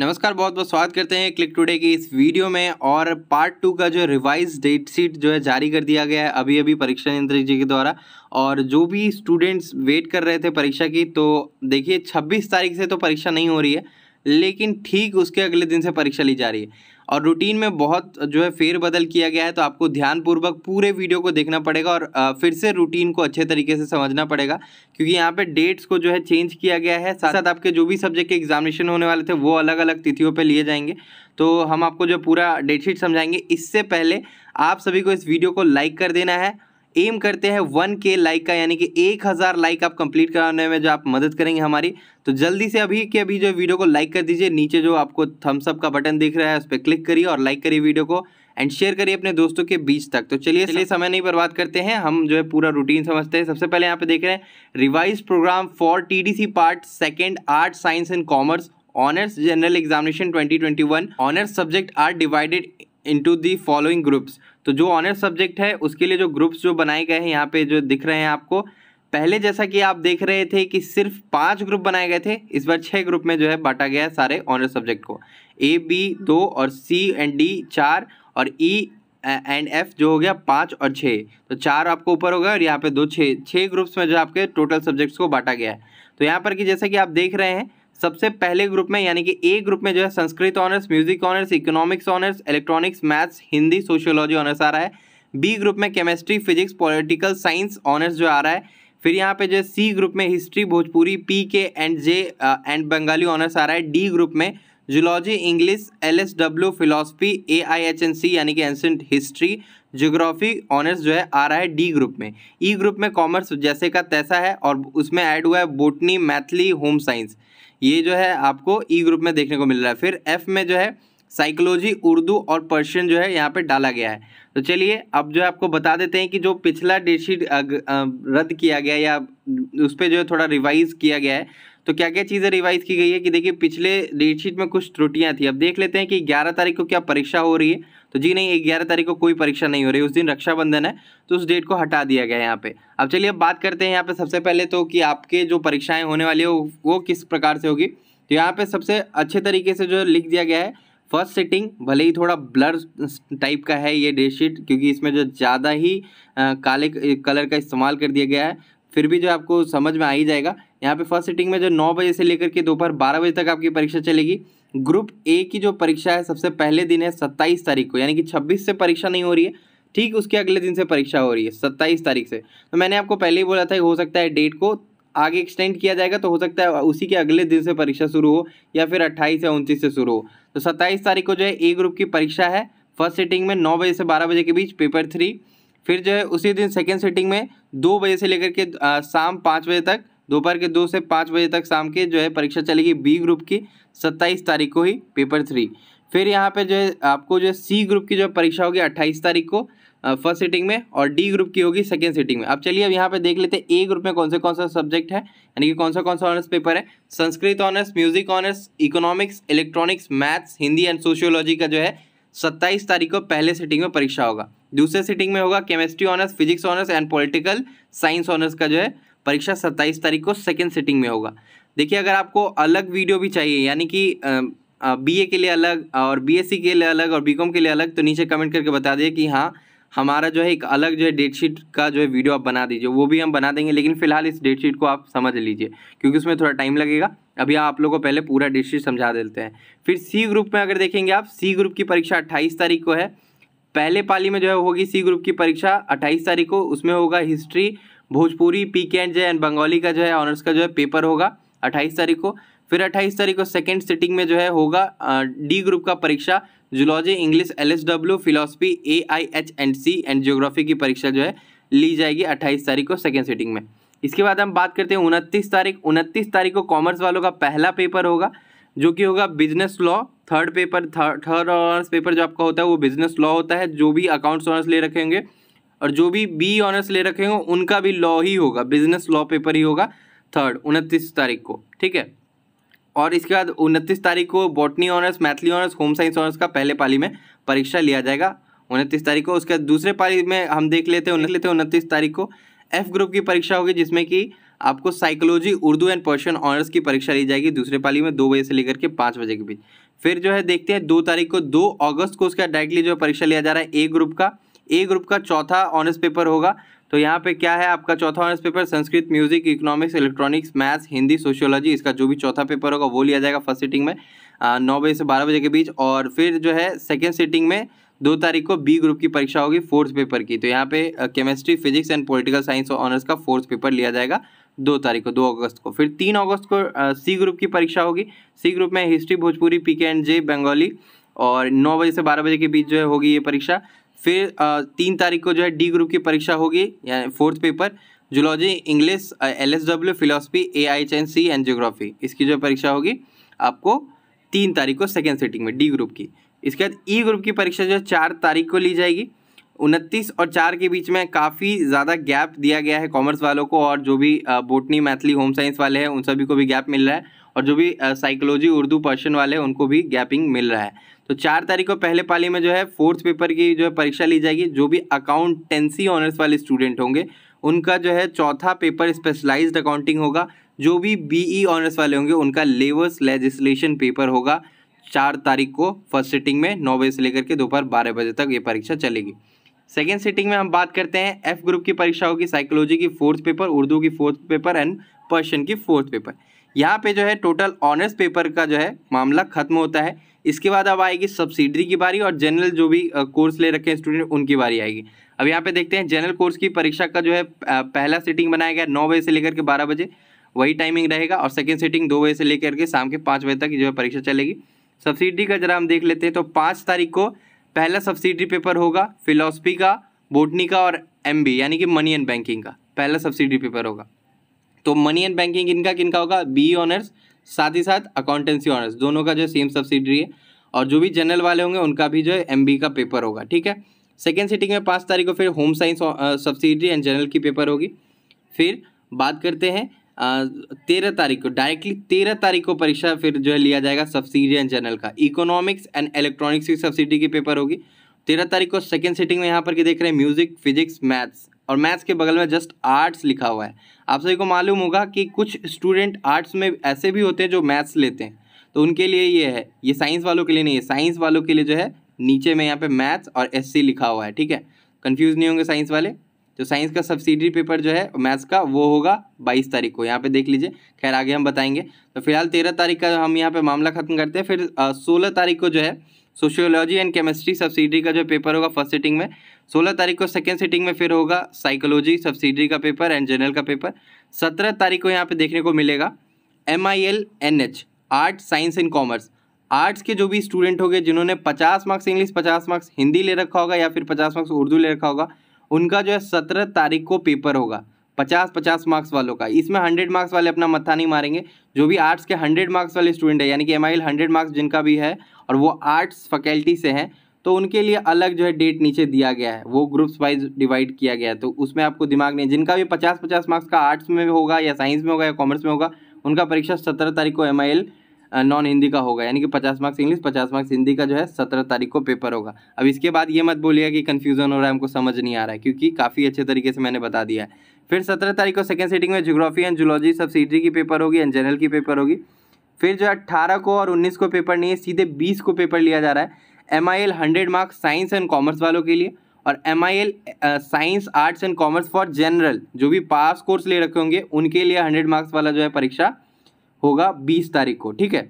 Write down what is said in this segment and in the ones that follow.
नमस्कार बहुत बहुत स्वागत करते हैं क्लिक टुडे की इस वीडियो में और पार्ट टू का जो रिवाइज डेट शीट जो है जारी कर दिया गया है अभी अभी परीक्षा नियंत्र जी के द्वारा और जो भी स्टूडेंट्स वेट कर रहे थे परीक्षा की तो देखिए 26 तारीख से तो परीक्षा नहीं हो रही है लेकिन ठीक उसके अगले दिन से परीक्षा ली जा रही है और रूटीन में बहुत जो है फेरबदल किया गया है तो आपको ध्यानपूर्वक पूरे वीडियो को देखना पड़ेगा और फिर से रूटीन को अच्छे तरीके से समझना पड़ेगा क्योंकि यहाँ पे डेट्स को जो है चेंज किया गया है साथ साथ आपके जो भी सब्जेक्ट के एग्जामिनेशन होने वाले थे वो अलग अलग तिथियों पर लिए जाएंगे तो हम आपको जो पूरा डेटशीट समझाएंगे इससे पहले आप सभी को इस वीडियो को लाइक कर देना है एम करते हैं वन के लाइक का यानी कि एक हज़ार लाइक आप कंप्लीट कराने में जो आप मदद करेंगे हमारी तो जल्दी से अभी के अभी जो वीडियो को लाइक कर दीजिए नीचे जो आपको थम्सअप का बटन दिख रहा है उस पर क्लिक करिए और लाइक करिए वीडियो को एंड शेयर करिए अपने दोस्तों के बीच तक तो चलिए चलिए समय नहीं बर्बाद करते हैं हम जो है पूरा रूटीन समझते हैं सबसे पहले यहाँ पे देख रहे हैं revise program for TDC part second art science and commerce honours general examination 2021 honours subject are divided to the following groups तो जो ऑनर्स सब्जेक्ट है उसके लिए जो ग्रुप्स जो बनाए गए हैं यहाँ पे जो दिख रहे हैं आपको पहले जैसा कि आप देख रहे थे कि सिर्फ पाँच ग्रुप बनाए गए थे इस बार छः ग्रुप में जो है बांटा गया है सारे ऑनर सब्जेक्ट को ए बी दो और सी एंड डी चार और ई एंड एफ जो हो गया पाँच और छः तो चार आपको ऊपर हो गया और यहाँ पे दो छः छः ग्रुप्स में जो आपके टोटल सब्जेक्ट्स को बांटा गया है तो यहाँ पर कि जैसा कि आप देख रहे हैं सबसे पहले ग्रुप में यानी कि ए ग्रुप में जो है Sanskrit honours music honours economics honours electronics maths Hindi sociology honours आ रहा है बी ग्रुप में chemistry physics political science honours जो आ रहा है फिर यहाँ पे जो है सी ग्रुप में history Bhojpuri P K and J and Bengali honours आ रहा है डी ग्रुप में zoology English L S W philosophy A I H and C यानी कि एंसेंट हिस्ट्री जोग्राफी ऑनर्स जो है आ रहा है डी ग्रुप में ई e ग्रुप में कॉमर्स जैसे का तैसा है और उसमें ऐड हुआ है बोटनी मैथली होम साइंस ये जो है आपको ई e ग्रुप में देखने को मिल रहा है फिर एफ में जो है साइकोलॉजी उर्दू और पर्शियन जो है यहाँ पे डाला गया है तो चलिए अब जो है आपको बता देते हैं कि जो पिछला डेटशीट रद्द किया गया या उस पर जो है थोड़ा रिवाइज़ किया गया है तो क्या क्या चीज़ें रिवाइज़ की गई है कि देखिए पिछले डेटशीट में कुछ त्रुटियाँ थी अब देख लेते हैं कि ग्यारह तारीख को क्या परीक्षा हो रही है तो जी नहीं ग्यारह तारीख को कोई परीक्षा नहीं हो रही उस दिन रक्षाबंधन है तो उस डेट को हटा दिया गया है यहाँ पे अब चलिए अब बात करते हैं यहाँ पे सबसे पहले तो कि आपके जो परीक्षाएं होने वाली है वो किस प्रकार से होगी तो यहाँ पे सबसे अच्छे तरीके से जो लिख दिया गया है फर्स्ट सिटिंग भले ही थोड़ा ब्लर टाइप का है ये डेट शीट क्योंकि इसमें जो ज़्यादा ही काले कलर का इस्तेमाल कर दिया गया है फिर भी जो आपको समझ में आ ही जाएगा यहाँ पे फर्स्ट सिटिंग में जो नौ बजे से लेकर के दोपहर बारह बजे तक आपकी परीक्षा चलेगी ग्रुप ए की जो परीक्षा है सबसे पहले दिन है सत्ताईस तारीख को यानी कि छब्बीस से परीक्षा नहीं हो रही है ठीक उसके अगले दिन से परीक्षा हो रही है सत्ताईस तारीख से तो मैंने आपको पहले ही बोला था कि हो सकता है डेट को आगे एक्सटेंड किया जाएगा तो हो सकता है उसी के अगले दिन से परीक्षा शुरू हो या फिर अट्ठाईस या उनतीस से शुरू हो तो सत्ताईस तारीख को जो है ए ग्रुप की परीक्षा है फर्स्ट सीटिंग में नौ बजे से बारह बजे के बीच पेपर थ्री फिर जो है उसी दिन सेकेंड सीटिंग में दो बजे से लेकर के शाम पाँच बजे तक दोपहर के दो से पाँच बजे तक शाम के जो है परीक्षा चलेगी बी ग्रुप की सत्ताईस तारीख को ही पेपर थ्री फिर यहाँ पे जो है आपको जो है सी ग्रुप की जो परीक्षा होगी अट्ठाईस तारीख को फर्स्ट सीटिंग में और डी ग्रुप की होगी सेकेंड सीटिंग में अब चलिए अब यहाँ पे देख लेते हैं ए ग्रुप में कौन से कौन सा सब्जेक्ट है यानी कि कौन सा कौन सा ऑनर्स पेपर है Sanskrit honours music honours economics electronics maths Hindi and sociology का जो है सत्ताईस तारीख को पहले सीटिंग में परीक्षा होगा दूसरे सीटिंग में होगा chemistry honours physics honours and political science honours का जो है परीक्षा सत्ताईस तारीख को सेकेंड सिटिंग में होगा देखिए अगर आपको अलग वीडियो भी चाहिए यानी कि बीए के लिए अलग और बीएससी के लिए अलग और बीकॉम के लिए अलग तो नीचे कमेंट करके बता दिए कि हाँ हमारा जो है एक अलग जो है डेटशीट का जो है वीडियो आप बना दीजिए वो भी हम बना देंगे लेकिन फिलहाल इस डेटशीट को आप समझ लीजिए क्योंकि उसमें थोड़ा टाइम लगेगा अभी आप लोगों को पहले पूरा डेटशीट समझा देते हैं फिर सी ग्रुप में अगर देखेंगे आप सी ग्रुप की परीक्षा अट्ठाईस तारीख को है पहले पाली में जो है होगी सी ग्रुप की परीक्षा अट्ठाईस तारीख को उसमें होगा history Bhojpuri P K and जो है बंगाली का जो है ऑनर्स का जो है पेपर होगा अट्ठाईस तारीख को फिर अट्ठाईस तारीख को सेकेंड सिटिंग में जो है होगा डी ग्रुप का परीक्षा zoology English L S W philosophy A I H and C and geography की परीक्षा जो है ली जाएगी अट्ठाईस तारीख को सेकेंड सिटिंग में इसके बाद हम बात करते हैं उनतीस तारीख उनतीस तारीख को कॉमर्स वालों का पहला पेपर होगा जो कि होगा business law third paper third honours paper जो आपका होता है वो बिजनेस लॉ होता है जो भी अकाउंट्स ऑनर्स ले रखेंगे होंगे और जो भी बी ऑनर्स ले रखे होंगे उनका भी लॉ ही होगा बिजनेस लॉ पेपर ही होगा थर्ड उनतीस तारीख को ठीक है और इसके बाद उनतीस तारीख को botany honours Maithili honours home science honours का पहले पाली में परीक्षा लिया जाएगा उनतीस तारीख को उसके दूसरे पाली में हम देख लेते हैं लेते हैं उनतीस तारीख को एफ ग्रुप की परीक्षा होगी जिसमें कि आपको psychology Urdu and Persian honours की परीक्षा ली जाएगी दूसरे पाली में दो बजे से लेकर के पाँच बजे के बीच फिर जो है देखते हैं दो तारीख को दो अगस्त को उसका डायरेक्टली जो परीक्षा लिया जा रहा है ए ग्रुप का ए ग्रुप का चौथा ऑनर्स पेपर होगा तो यहाँ पे क्या है आपका चौथा honours paper Sanskrit music economics electronics maths Hindi sociology इसका जो भी चौथा पेपर होगा वो लिया जाएगा फर्स्ट सीटिंग में नौ बजे से बारह बजे के बीच और फिर जो है सेकेंड सीटिंग में दो तारीख को बी ग्रुप की परीक्षा होगी फोर्थ पेपर की तो यहाँ पे chemistry physics and political science honours का फोर्थ पेपर लिया जाएगा दो तारीख को दो अगस्त को फिर तीन अगस्त को सी ग्रुप की परीक्षा होगी सी ग्रुप में history Bhojpuri P K and J Bengali और नौ बजे से बारह बजे के बीच जो है होगी ये परीक्षा फिर तीन तारीख को जो है डी ग्रुप की परीक्षा होगी यानी fourth paper zoology English L S W philosophy A I H and C and geography इसकी जो परीक्षा होगी आपको तीन तारीख को सेकेंड सेटिंग में डी ग्रुप की इसके बाद ई e ग्रुप की परीक्षा जो है चार तारीख को ली जाएगी उनतीस और चार के बीच में काफ़ी ज़्यादा गैप दिया गया है कॉमर्स वालों को और जो भी बोटनी मैथली होम साइंस वाले हैं उन सभी को भी गैप मिल रहा है और जो भी साइकोलॉजी उर्दू पर्शन वाले हैं उनको भी गैपिंग मिल रहा है तो चार तारीख को पहले पाली में जो है फोर्थ पेपर की जो है परीक्षा ली जाएगी जो भी अकाउंटेंसी ऑनर्स वाले स्टूडेंट होंगे उनका जो है चौथा पेपर स्पेशलाइज्ड अकाउंटिंग होगा जो भी बीई ऑनर्स e वाले होंगे उनका लेवर्स लेजिस्लेशन पेपर होगा चार तारीख को फर्स्ट सिटिंग में नौ बजे से लेकर के दोपहर बारह बजे तक ये परीक्षा चलेगी सेकेंड सिटिंग में हम बात करते हैं एफ ग्रुप की परीक्षा होगी साइकोलॉजी की फोर्थ पेपर उर्दू की फोर्थ पेपर एंड पर्शियन की फोर्थ पेपर यहाँ पे जो है टोटल ऑनर्स पेपर का जो है मामला खत्म होता है इसके बाद अब आएगी सब्सिडरी की बारी और जनरल जो भी कोर्स ले रखे हैं स्टूडेंट उनकी बारी आएगी अब यहाँ पे देखते हैं जनरल कोर्स की परीक्षा का जो है पहला सेटिंग बनाया गया नौ बजे से लेकर के बारह बजे वही टाइमिंग रहेगा और सेकेंड सेटिंग दो बजे से लेकर के शाम के पाँच बजे तक जो है परीक्षा चलेगी सब्सिडी का जरा हम देख लेते हैं तो पाँच तारीख को पहला सब्सिडी पेपर होगा फिलोसफी का बोटनी का और एम यानी कि मनी एंड बैंकिंग का पहला सब्सिडी पेपर होगा तो मनी एंड बैंकिंग इनका किनका होगा बी ऑनर्स साथ ही साथ अकाउंटेंसी ऑनर्स दोनों का जो सेम सब्सिडरी है और जो भी जनरल वाले होंगे उनका भी जो है एम का पेपर होगा ठीक है सेकेंड सिटिंग में पाँच तारीख को फिर home science subsidy and general की पेपर होगी फिर बात करते हैं uh, तेरह तारीख को डायरेक्टली तेरह तारीख को परीक्षा फिर जो है लिया जाएगा सब्सिडी एंड जनरल का इकोनॉमिक्स एंड इलेक्ट्रॉनिक्स की सब्सिडी की पेपर होगी तेरह तारीख को सेकेंड सिटिंग में यहाँ पर के देख रहे हैं म्यूजिक फिजिक्स मैथ्स और मैथ्स के बगल में जस्ट आर्ट्स लिखा हुआ है आप सभी को मालूम होगा कि कुछ स्टूडेंट आर्ट्स में ऐसे भी होते हैं जो मैथ्स लेते हैं तो उनके लिए ये है ये साइंस वालों के लिए नहीं है साइंस वालों के लिए जो है नीचे में यहाँ पे मैथ्स और एस लिखा हुआ है ठीक है कन्फ्यूज़ नहीं होंगे साइंस वाले तो साइंस का सब्सिडी पेपर जो है मैथ्स का वो होगा बाईस तारीख को यहाँ पे देख लीजिए खैर आगे हम बताएंगे तो फिलहाल तेरह तारीख का हम यहाँ पे मामला खत्म करते हैं फिर सोलह तारीख को जो है सोशियोलॉजी एंड केमिस्ट्री सब्सिडी का जो पेपर होगा फर्स्ट सिटिंग में सोलह तारीख को सेकेंड सिटिंग में फिर होगा साइकोलॉजी सब्सिडी का पेपर एंड जनरल का पेपर सत्रह तारीख को यहाँ पे देखने को मिलेगा M I L N H art science and commerce arts के जो भी स्टूडेंट होंगे जिन्होंने पचास मार्क्स इंग्लिश पचास मार्क्स हिंदी ले रखा होगा या फिर पचास मार्क्स उर्दू ले रखा होगा उनका जो है सत्रह तारीख को पेपर होगा पचास पचास मार्क्स वालों का इसमें हंड्रेड मार्क्स वाले अपना मत्था नहीं मारेंगे जो भी आर्ट्स के हंड्रेड मार्क्स वाले स्टूडेंट है यानी कि एम आई हंड्रेड मार्क्स जिनका भी है और वो आर्ट्स फैकल्टी से है तो उनके लिए अलग जो है डेट नीचे दिया गया है वो ग्रुप्स वाइज डिवाइड किया गया है तो उसमें आपको दिमाग नहीं जिनका भी पचास पचास मार्क्स का आर्ट्स में होगा या साइंस में होगा या कॉमर्स में होगा उनका परीक्षा सत्रह तारीख को एम नॉन हिंदी का होगा यानी कि पचास मार्क्स इंग्लिश पचास मार्क्स हिंदी का जो है सत्रह तारीख को पेपर होगा अब इसके बाद ये मत बोलिएगा कि कन्फ्यूजन हो रहा है हमको समझ नहीं आ रहा है क्योंकि काफ़ी अच्छे तरीके से मैंने बता दिया है फिर सत्रह तारीख को सेकेंड सीटिंग में जोग्राफी एंड जूलॉजी सब सी की पेपर होगी एंड जनरल की पेपर होगी फिर जो है अट्ठारह को और उन्नीस को पेपर नहीं है सीधे बीस को पेपर लिया जा रहा है M I L hundred marks science and commerce वालों के लिए और M I L science arts and commerce for general जो भी पास कोर्स ले रखे होंगे उनके लिए हंड्रेड मार्क्स वाला जो है परीक्षा होगा बीस तारीख को ठीक है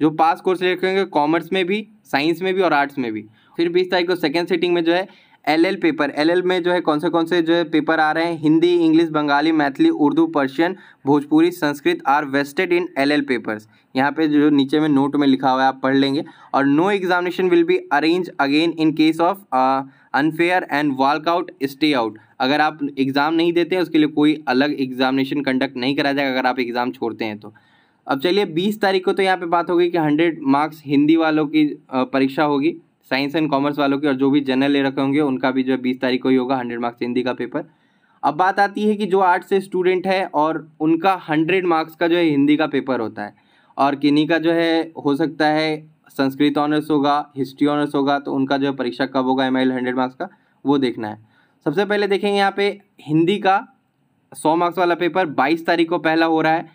जो पास कोर्स ले रखे होंगे कॉमर्स में भी साइंस में भी और आर्ट्स में भी फिर बीस तारीख को सेकेंड सीटिंग में जो है एलएल पेपर एलएल में जो है कौन से कौन से जो है पेपर आ रहे हैं Hindi English Bengali Maithili Urdu Persian Bhojpuri Sanskrit are vested in all papers यहाँ पे जो नीचे में नोट में लिखा हुआ है आप पढ़ लेंगे और no examination will be arrange again in case of unfair and workout stay out अगर आप एग्ज़ाम नहीं देते हैं उसके लिए कोई अलग एग्जामिनेशन कंडक्ट नहीं कराया जाएगा अगर आप एग्ज़ाम छोड़ते हैं तो अब चलिए बीस तारीख को तो यहाँ पे बात होगी कि हंड्रेड मार्क्स हिंदी वालों की परीक्षा होगी साइंस एंड कॉमर्स वालों के और जो भी जनरल ले रखे होंगे उनका भी जो है बीस तारीख को ही होगा हंड्रेड मार्क्स हिंदी का पेपर अब बात आती है कि जो आर्ट्स से स्टूडेंट है और उनका हंड्रेड मार्क्स का जो है हिंदी का पेपर होता है और किन्हीं का जो है हो सकता है संस्कृत ऑनर्स होगा हिस्ट्री ऑनर्स होगा तो उनका जो है परीक्षा कब होगा एम आई हंड्रेड मार्क्स का वो देखना है सबसे पहले देखेंगे यहाँ पे हिंदी का सौ मार्क्स वाला पेपर बाईस तारीख को पहला हो रहा है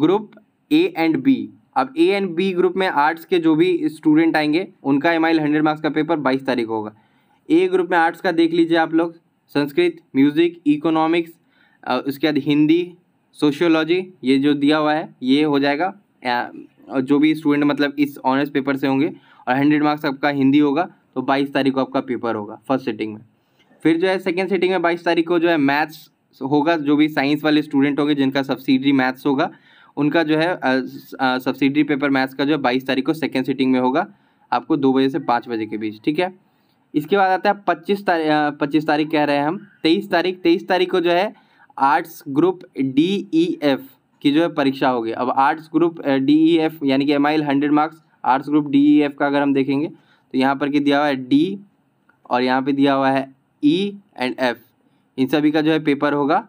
ग्रुप ए एंड बी अब ए एंड बी ग्रुप में आर्ट्स के जो भी स्टूडेंट आएंगे उनका एम आई हंड्रेड मार्क्स का पेपर बाईस तारीख होगा ए ग्रुप में आर्ट्स का देख लीजिए आप लोग संस्कृत म्यूज़िक इकोनॉमिक्स उसके बाद हिंदी सोशियोलॉजी ये जो दिया हुआ है ये हो जाएगा और जो भी स्टूडेंट मतलब इस ऑनर्स पेपर से होंगे और हंड्रेड मार्क्स आपका हिंदी होगा तो बाईस तारीख को आपका पेपर होगा फर्स्ट सेटिंग में फिर जो है सेकेंड सेटिंग में बाईस तारीख को जो है मैथ्स होगा जो भी साइंस वाले स्टूडेंट होंगे जिनका सब्सिडी मैथ्स होगा उनका जो है सब्सिडी पेपर मैथ्स का जो है बाईस तारीख को सेकेंड सीटिंग में होगा आपको दो बजे से पाँच बजे के बीच ठीक है इसके बाद आता है पच्चीस तारीख पच्चीस तारीख कह रहे हैं हम तेईस तारीख तेईस तारीख को जो है arts group D E F की जो है परीक्षा होगी अब arts group D E F यानी कि M I L hundred marks arts group D E F का अगर हम देखेंगे तो यहाँ पर कि दिया हुआ है डी और यहाँ पे दिया हुआ है ई एंड एफ इन सभी का जो है पेपर होगा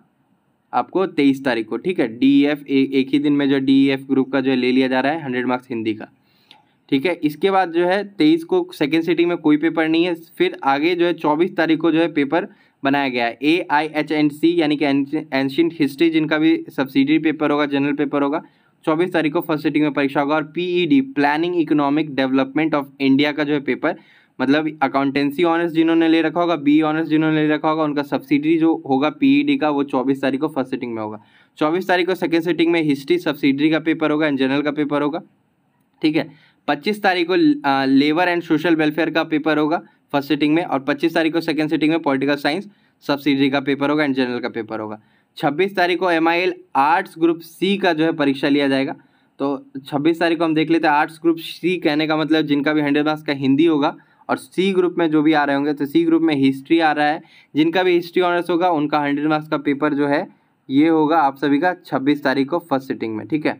आपको तेईस तारीख को ठीक है डी e एफ एक ही दिन में जो डी एफ ग्रुप का जो है ले लिया जा रहा है हंड्रेड मार्क्स हिंदी का ठीक है इसके बाद जो है तेईस को सेकेंड सिटी में कोई पेपर नहीं है फिर आगे जो है चौबीस तारीख को जो है पेपर बनाया गया है ए आई एच एन सी यानी कि एंशियंट हिस्ट्री जिनका भी सब्सिडी पेपर होगा जनरल पेपर होगा चौबीस तारीख को फर्स्ट सिटिंग में परीक्षा होगा और the planning economic development of India का जो है पेपर मतलब अकाउंटेंसी ऑनर्स जिन्होंने ले रखा होगा बी ऑनर्स जिन्होंने ले रखा होगा उनका सब्सिडी जो होगा पीईडी e का वो चौबीस तारीख को फर्स्ट सेटिंग में होगा चौबीस तारीख को सेकेंड सेटिंग में हिस्ट्री सब्सिडरी का पेपर होगा एंड जनरल का पेपर होगा ठीक है पच्चीस तारीख को लेबर एंड सोशल वेलफेयर का पेपर होगा फर्स्ट सेटिंग में और पच्चीस तारीख को सेकेंड सेटिंग में पॉलिटिकल साइंस सब्सिडरी का पेपर होगा एंड जनरल का पेपर होगा छब्बीस तारीख को एम आर्ट्स ग्रुप सी का जो है परीक्षा लिया जाएगा तो छब्बीस तारीख को हम देख लेते हैं आर्ट्स ग्रुप सी कहने का मतलब जिनका भी हंड्रेड मार्क्स का हिंदी होगा और सी ग्रुप में जो भी आ रहे होंगे तो सी ग्रुप में हिस्ट्री आ रहा है जिनका भी हिस्ट्री ऑनर्स होगा उनका हंड्रेड मार्क्स का पेपर जो है ये होगा आप सभी का छब्बीस तारीख को फर्स्ट सिटिंग में ठीक है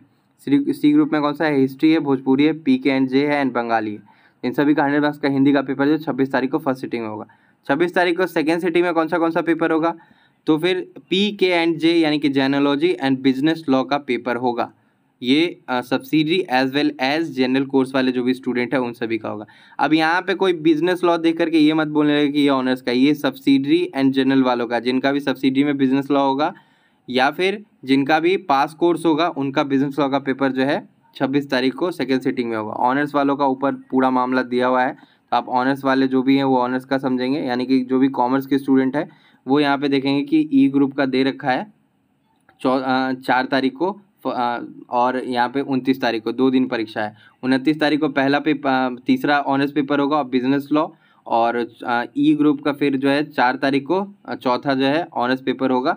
सी ग्रुप में कौन सा है हिस्ट्री है भोजपुरी है पी के एंड जे है एंड बंगाली है इन सभी का हंड्रेड मार्क्स का हिंदी का पेपर जो छब्बीस तारीख को फर्स्ट सिटिंग में होगा छब्बीस तारीख को सेकेंड सिटिंग में कौन सा कौन सा पेपर होगा तो फिर पी के एंड जे यानी कि जेनोलॉजी एंड बिजनेस लॉ का पेपर होगा ये subsidy as well as general course वाले जो भी स्टूडेंट है उन सभी का होगा अब यहाँ पे कोई बिजनेस लॉ देख करके ये मत बोलने लगे कि ये ऑनर्स का ये सब्सिडी एंड जनरल वालों का जिनका भी सब्सिडी में बिजनेस लॉ होगा या फिर जिनका भी पास कोर्स होगा उनका बिजनेस लॉ का पेपर जो है छब्बीस तारीख को सेकेंड सीटिंग में होगा ऑनर्स वालों का ऊपर पूरा मामला दिया हुआ है तो आप ऑनर्स वाले जो भी हैं वो ऑनर्स का समझेंगे यानी कि जो भी कॉमर्स के स्टूडेंट है वो यहाँ पे देखेंगे कि ई e ग्रुप का दे रखा है चौ चार तारीख को और यहाँ पे उनतीस तारीख को दो दिन परीक्षा है उनतीस तारीख को पहला पेपर तीसरा ऑनर्स पेपर होगा बिजनेस लॉ और ई ग्रुप e का फिर जो है चार तारीख को चौथा जो है ऑनर्स पेपर होगा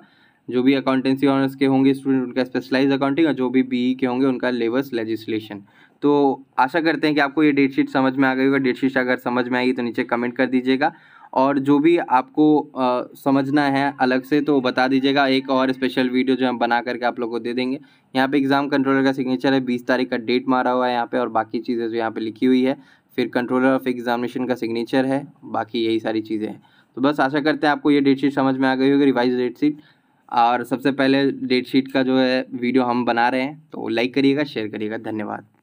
जो भी अकाउंटेंसी ऑनर्स के होंगे स्टूडेंट उनका स्पेशलाइज अकाउंटिंग और जो भी बीई e के होंगे उनका लेबर्स लेजिस्लेशन तो आशा करते हैं कि आपको ये डेट शीट समझ में आ गई होगा डेट शीट अगर समझ में आएगी तो नीचे कमेंट कर दीजिएगा और जो भी आपको आ, समझना है अलग से तो बता दीजिएगा एक और स्पेशल वीडियो जो हम बना करके आप लोग को दे देंगे यहाँ पे एग्ज़ाम कंट्रोलर का सिग्नेचर है बीस तारीख का डेट मारा हुआ है यहाँ पे और बाकी चीज़ें जो यहाँ पे लिखी हुई है फिर कंट्रोलर ऑफ एग्जामिनेशन का सिग्नेचर है बाकी यही सारी चीज़ें हैं तो बस आशा करते हैं आपको ये डेट शीट समझ में आ गई होगी रिवाइज डेट शीट और सबसे पहले डेट शीट का जो है वीडियो हम बना रहे हैं तो लाइक करिएगा शेयर करिएगा धन्यवाद